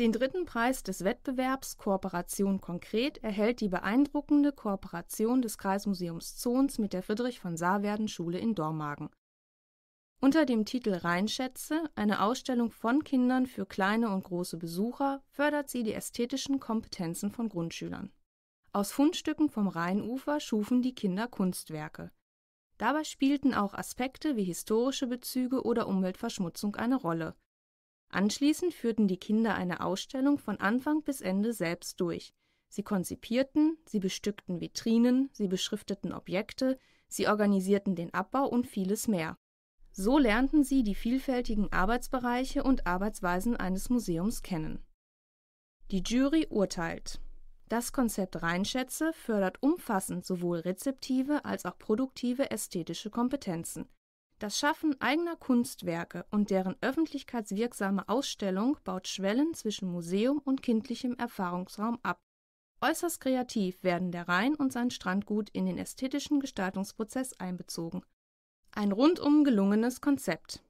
Den dritten Preis des Wettbewerbs Kooperation konkret erhält die beeindruckende Kooperation des Kreismuseums Zons mit der friedrich von Saarwerden schule in Dormagen. Unter dem Titel Rheinschätze – Eine Ausstellung von Kindern für kleine und große Besucher fördert sie die ästhetischen Kompetenzen von Grundschülern. Aus Fundstücken vom Rheinufer schufen die Kinder Kunstwerke. Dabei spielten auch Aspekte wie historische Bezüge oder Umweltverschmutzung eine Rolle Anschließend führten die Kinder eine Ausstellung von Anfang bis Ende selbst durch. Sie konzipierten, sie bestückten Vitrinen, sie beschrifteten Objekte, sie organisierten den Abbau und vieles mehr. So lernten sie die vielfältigen Arbeitsbereiche und Arbeitsweisen eines Museums kennen. Die Jury urteilt. Das Konzept Reinschätze fördert umfassend sowohl rezeptive als auch produktive ästhetische Kompetenzen das Schaffen eigener Kunstwerke und deren öffentlichkeitswirksame Ausstellung baut Schwellen zwischen Museum und kindlichem Erfahrungsraum ab. Äußerst kreativ werden der Rhein und sein Strandgut in den ästhetischen Gestaltungsprozess einbezogen. Ein rundum gelungenes Konzept